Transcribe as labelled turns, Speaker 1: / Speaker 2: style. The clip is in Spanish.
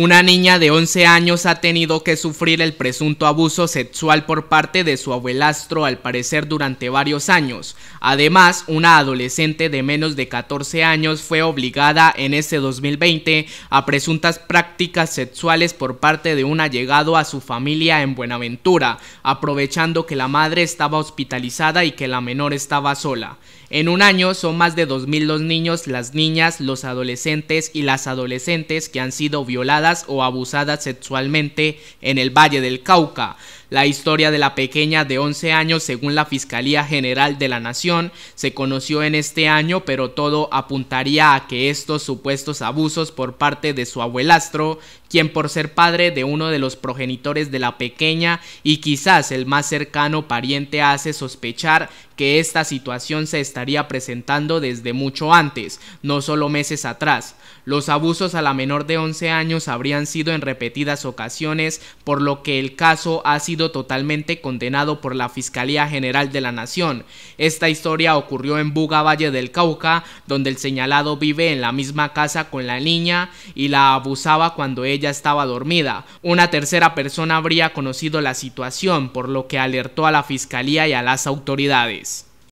Speaker 1: Una niña de 11 años ha tenido que sufrir el presunto abuso sexual por parte de su abuelastro al parecer durante varios años. Además, una adolescente de menos de 14 años fue obligada en ese 2020 a presuntas prácticas sexuales por parte de un allegado a su familia en Buenaventura, aprovechando que la madre estaba hospitalizada y que la menor estaba sola. En un año son más de 2.000 los niños, las niñas, los adolescentes y las adolescentes que han sido violadas o abusadas sexualmente en el Valle del Cauca. La historia de la pequeña de 11 años, según la Fiscalía General de la Nación, se conoció en este año, pero todo apuntaría a que estos supuestos abusos por parte de su abuelastro, quien por ser padre de uno de los progenitores de la pequeña y quizás el más cercano pariente hace sospechar que esta situación se estaría presentando desde mucho antes, no solo meses atrás. Los abusos a la menor de 11 años habrían sido en repetidas ocasiones, por lo que el caso ha sido totalmente condenado por la Fiscalía General de la Nación. Esta historia ocurrió en Buga, Valle del Cauca, donde el señalado vive en la misma casa con la niña y la abusaba cuando ella estaba dormida. Una tercera persona habría conocido la situación, por lo que alertó a la Fiscalía y a las autoridades.